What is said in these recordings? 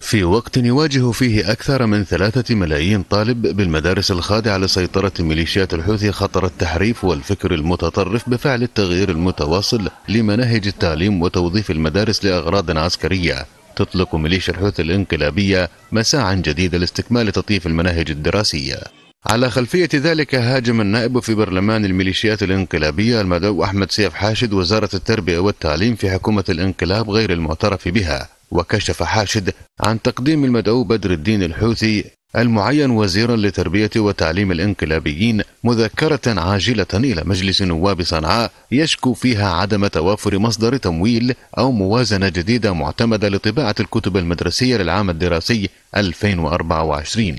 في وقت يواجه فيه أكثر من ثلاثة ملايين طالب بالمدارس الخاضعة لسيطرة ميليشيات الحوثي خطر التحريف والفكر المتطرف بفعل التغيير المتواصل لمناهج التعليم وتوظيف المدارس لأغراض عسكرية تطلق ميليشيا الحوثي الانقلابية مساعا جديدة لاستكمال تطييف المناهج الدراسية على خلفية ذلك هاجم النائب في برلمان الميليشيات الانقلابية المدعو أحمد سيف حاشد وزارة التربية والتعليم في حكومة الانقلاب غير المعترف بها وكشف حاشد عن تقديم المدعو بدر الدين الحوثي المعين وزيرا لتربية وتعليم الانقلابيين مذكرة عاجلة إلى مجلس نواب صنعاء يشكو فيها عدم توافر مصدر تمويل أو موازنة جديدة معتمدة لطباعة الكتب المدرسية للعام الدراسي 2024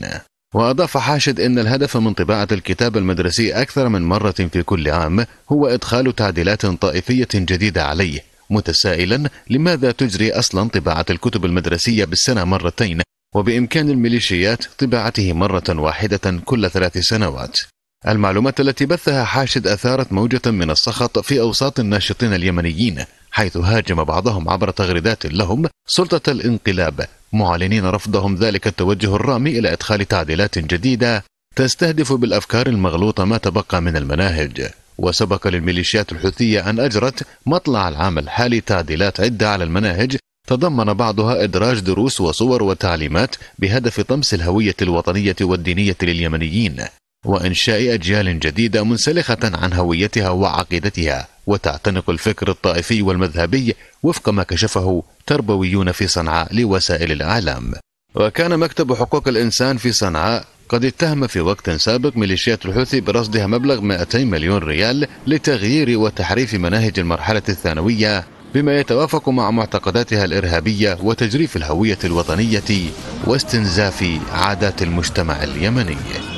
وأضاف حاشد أن الهدف من طباعة الكتاب المدرسي أكثر من مرة في كل عام هو إدخال تعديلات طائفية جديدة عليه متسائلا لماذا تجري أصلا طباعة الكتب المدرسية بالسنة مرتين وبإمكان الميليشيات طباعته مرة واحدة كل ثلاث سنوات المعلومات التي بثها حاشد أثارت موجة من السخط في أوساط الناشطين اليمنيين حيث هاجم بعضهم عبر تغريدات لهم سلطة الانقلاب معلنين رفضهم ذلك التوجه الرامي إلى إدخال تعديلات جديدة تستهدف بالأفكار المغلوطة ما تبقى من المناهج وسبق للميليشيات الحوثية أن أجرت مطلع العام الحالي تعديلات عدة على المناهج تضمن بعضها إدراج دروس وصور وتعليمات بهدف طمس الهوية الوطنية والدينية لليمنيين وإنشاء أجيال جديدة منسلخة عن هويتها وعقيدتها وتعتنق الفكر الطائفي والمذهبي وفق ما كشفه تربويون في صنعاء لوسائل الإعلام وكان مكتب حقوق الإنسان في صنعاء قد اتهم في وقت سابق ميليشيات الحوثي برصدها مبلغ 200 مليون ريال لتغيير وتحريف مناهج المرحلة الثانوية بما يتوافق مع معتقداتها الإرهابية وتجريف الهوية الوطنية واستنزاف عادات المجتمع اليمني